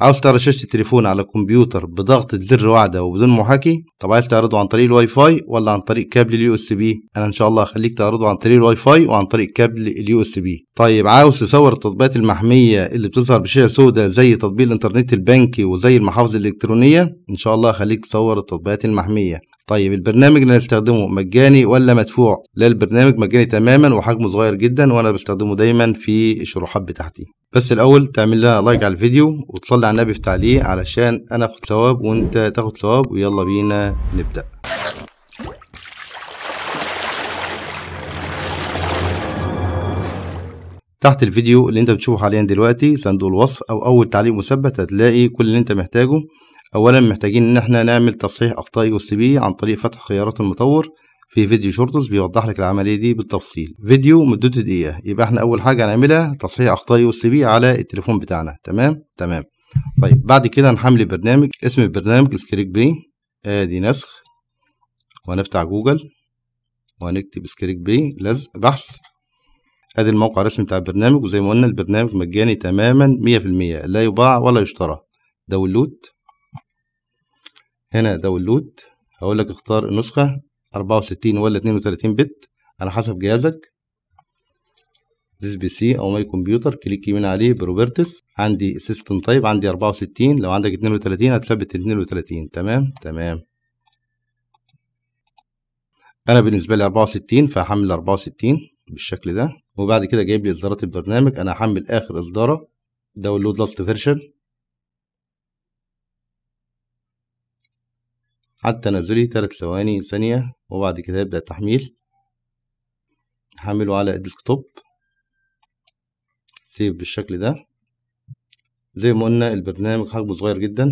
عاوز تعرض شاشة التليفون على الكمبيوتر بضغطة زر واحدة وبدون محاكي طب عايز تعرضه عن طريق الواي فاي ولا عن طريق كابل اليو اس بي انا ان شاء الله هخليك تعرضه عن طريق الواي فاي وعن طريق كابل اليو اس بي طيب عاوز تصور التطبيقات المحمية اللي بتظهر بشاشة سوداء زي تطبيق الانترنت البنكي وزي المحافظ الالكترونية ان شاء الله هخليك تصور التطبيقات المحمية طيب البرنامج اللي هنستخدمه مجاني ولا مدفوع لا البرنامج مجاني تماما وحجمه صغير جدا وانا بستخدمه دايما في الشروحات بتاعتي بس الاول تعمل لها لايك على الفيديو وتصلي على النبي في تعليق علشان انا اخد ثواب وانت تاخد ثواب ويلا بينا نبدا تحت الفيديو اللي انت بتشوفه حاليا دلوقتي صندوق الوصف او اول تعليق مثبت هتلاقي كل اللي انت محتاجه أولا محتاجين إن احنا نعمل تصحيح أخطاء يو اس بي عن طريق فتح خيارات المطور في فيديو شورتس بيوضح لك العملية دي بالتفصيل فيديو مدته دقيقة يبقى احنا أول حاجة هنعملها تصحيح أخطاء يو اس بي على التليفون بتاعنا تمام تمام طيب بعد كده هنحمل برنامج اسم البرنامج سكريك بي ادي نسخ وهنفتح جوجل وهنكتب سكريك بي لزق بحث ادي الموقع الرسمي بتاع البرنامج وزي ما قلنا البرنامج مجاني تماما مية في المية لا يباع ولا يشترى داونلود هنا داونلود هقول لك اختار النسخة 64 ولا 32 بت على حسب جهازك ذيس بي سي او ماي كمبيوتر كليك يمين عليه بروبرتس عندي سيستم تايب عندي 64 لو عندك 32 هتثبت 32 تمام تمام انا بالنسبه لي 64 فهحمل 64 بالشكل ده وبعد كده جايب لي اصدارات البرنامج انا هحمل اخر اصداره داونلود لاست فيرجن حتى تنازلي تلات ثواني ثانية وبعد كده يبدأ التحميل حمله على الديسكتوب سيف بالشكل ده زي ما قلنا البرنامج حجمه صغير جدا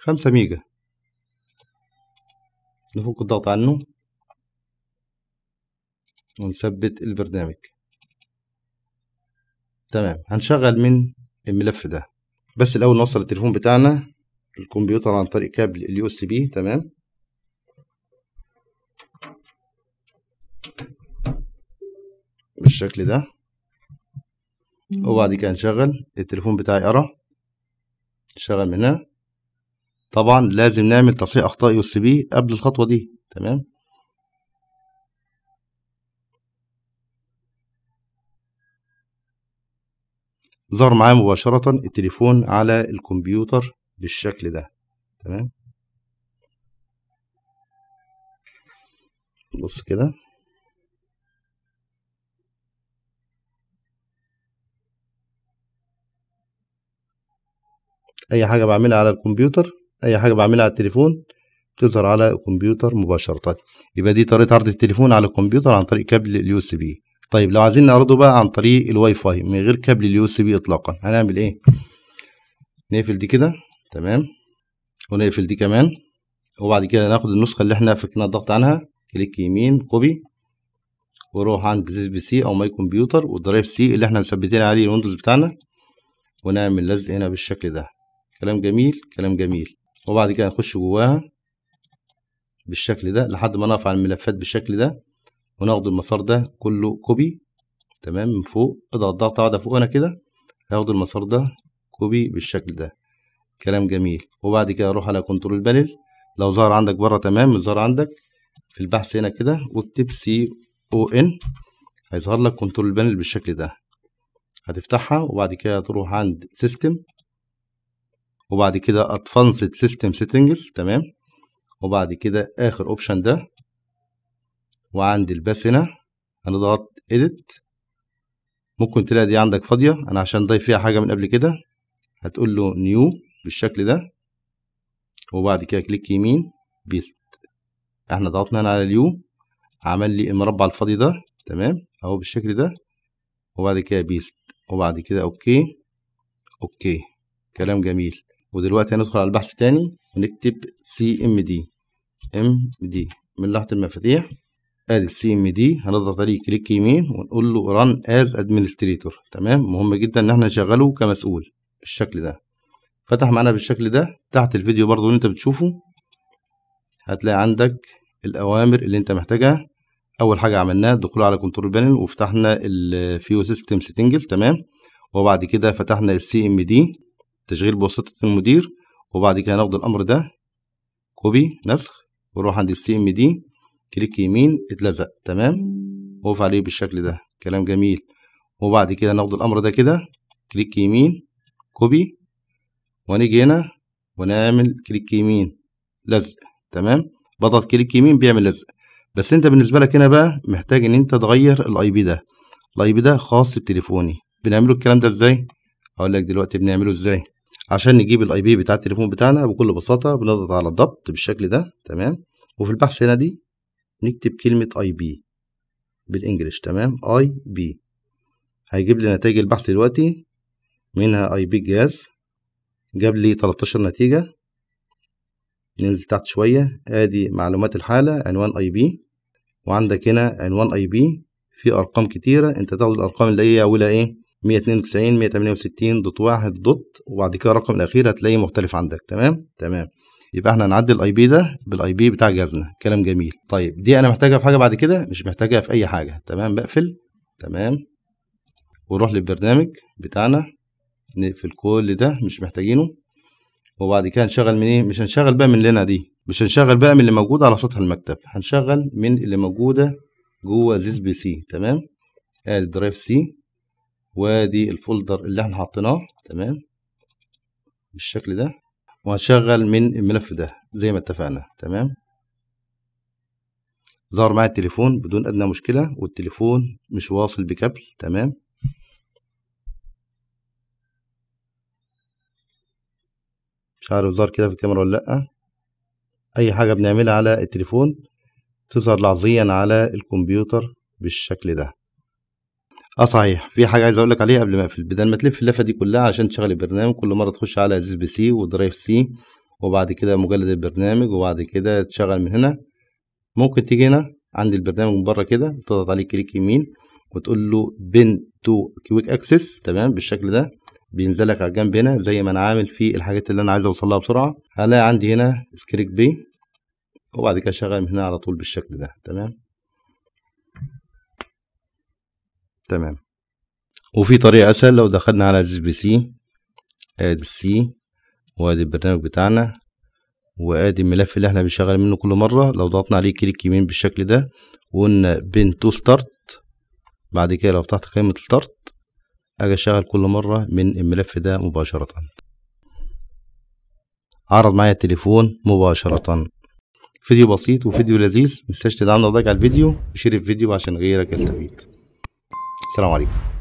خمسة ميجا نفك الضغط عنه ونثبت البرنامج تمام هنشغل من الملف ده بس الاول نوصل التليفون بتاعنا الكمبيوتر عن طريق كابل اليو اس بي تمام بالشكل ده وبعد كده نشغل التليفون بتاعي ارى شغل من هنا طبعا لازم نعمل تصحيح اخطاء يو اس بي قبل الخطوه دي تمام ظهر معايا مباشرة التليفون على الكمبيوتر بالشكل ده تمام بص كده اي حاجة بعملها على الكمبيوتر اي حاجة بعملها على التليفون تظهر على الكمبيوتر مباشرة يبقى دي طريقة عرض التليفون على الكمبيوتر عن طريق كابل اليو اس بي طيب لو عايزين نعرضه بقى عن طريق الواي فاي من غير كابل اليو اس بي اطلاقا هنعمل ايه نقفل دي كده تمام ونقفل دي كمان وبعد كده ناخد النسخه اللي احنا فكنا الضغط عنها كليك يمين كوبي وروح عند زيس بي سي او ماي كمبيوتر والدرايف سي اللي احنا مثبتين عليه الويندوز بتاعنا ونعمل لزق هنا بالشكل ده كلام جميل كلام جميل وبعد كده نخش جواها بالشكل ده لحد ما نقف على الملفات بالشكل ده وناخد المسار ده كله كوبي تمام من فوق اضغط ضغطة واحدة فوق هنا كده هاخد المسار ده كوبي بالشكل ده كلام جميل وبعد كده اروح على كنترول بانل لو ظهر عندك بره تمام مش ظهر عندك في البحث هنا كده واكتب سي او ان هيظهر لك كنترول بانل بالشكل ده هتفتحها وبعد كده تروح عند سيستم وبعد كده ادفانسد سيستم سيتنجز تمام وبعد كده اخر اوبشن ده وعندي هنا هنضغط edit ممكن تلاقي دي عندك فاضية أنا عشان ضايف فيها حاجة من قبل كده هتقول له نيو بالشكل ده وبعد كده كليك يمين بيست احنا ضغطنا هنا على اليو عمل لي المربع الفاضي ده تمام اهو بالشكل ده وبعد كده بيست وبعد كده اوكي اوكي كلام جميل ودلوقتي هندخل على البحث تاني ونكتب سي ام دي ام دي من لوحة المفاتيح ادي السي ام دي هنضغط عليه كليك يمين ونقول له ران از ادمنستريتور تمام مهم جدا ان احنا نشغله كمسؤول بالشكل ده فتح معانا بالشكل ده تحت الفيديو برضو اللي انت بتشوفه هتلاقي عندك الاوامر اللي انت محتاجها اول حاجه عملناها الدخول على كنترول بانل وفتحنا الفيو سيستم سيتنجز تمام وبعد كده فتحنا السي ام دي تشغيل بواسطه المدير وبعد كده هناخد الامر ده كوبي نسخ ونروح عند السي ام دي كليك يمين اتلزق تمام وقف عليه بالشكل ده كلام جميل وبعد كده ناخد الامر ده كده كليك يمين كوبي ونيجي هنا ونعمل كليك يمين لزق تمام بضغط كليك يمين بيعمل لزق بس انت بالنسبه لك هنا بقى محتاج ان انت تغير الاي بي ده الاي بي ده خاص بتليفوني بنعمله الكلام ده ازاي هقول لك دلوقتي بنعمله ازاي عشان نجيب الاي بي بتاع التليفون بتاعنا بكل بساطه بنضغط على الضبط بالشكل ده تمام وفي البحث هنا دي نكتب كلمة اي بي بالانجلش تمام اي بي هيجيب لي نتائج البحث دلوقتي منها اي بي جاز جاب لي 13 نتيجة ننزل تحت شوية ادي معلومات الحالة عنوان اي بي وعندك هنا عنوان اي بي في ارقام كتيرة انت تاخد الارقام اللي هي اولها ايه 192 168 دوت واحد دوت وبعد كده الرقم الاخير هتلاقيه مختلف عندك تمام تمام يبقى احنا هنعدي الاي بي ده بالاي بي بتاع جهازنا كلام جميل طيب دي انا محتاجها في حاجه بعد كده مش محتاجها في اي حاجه تمام بقفل تمام ونروح للبرنامج بتاعنا نقفل كل ده مش محتاجينه وبعد كده هنشغل من ايه مش هنشغل بقى من اللي هنا دي مش هنشغل بقى من اللي موجود على سطح المكتب هنشغل من اللي موجوده جوه زيز بي سي تمام ادي درايف سي وادي الفولدر اللي احنا حطيناه تمام بالشكل ده وهنشغل من الملف ده زي ما اتفقنا تمام ظهر معايا التليفون بدون أدنى مشكلة والتليفون مش واصل بكابل تمام مش عارف ظهر كده في الكاميرا ولا لأ أي حاجة بنعملها على التليفون تظهر لحظيا على الكمبيوتر بالشكل ده اه صحيح في حاجه عايز اقول لك عليها قبل ما اقفل بدل ما تلف اللفه دي كلها عشان تشغل البرنامج كل مره تخش على اس بي سي ودرايف سي وبعد كده مجلد البرنامج وبعد كده تشغل من هنا ممكن تيجي هنا عند البرنامج من بره كده تضغط عليه كليك يمين وتقول له بين تو كويك اكسس تمام بالشكل ده بينزل لك على الجنب هنا زي ما انا عامل في الحاجات اللي انا عايز اوصلها بسرعه هلاقي عندي هنا سكريك بي وبعد كده شغال من هنا على طول بالشكل ده تمام تمام وفي طريقة أسهل لو دخلنا على زد بي سي اد سي وادي البرنامج بتاعنا وادي الملف اللي احنا بنشغل منه كل مرة لو ضغطنا عليه كليك يمين بالشكل ده وقلنا بين تو ستارت بعد كده لو فتحت قائمة ستارت اجي اشغل كل مرة من الملف ده مباشرة عرض معايا التليفون مباشرة فيديو بسيط وفيديو لذيذ متنساش تدعمنا لايك على الفيديو وشير الفيديو عشان غيرك يستفيد السلام عليكم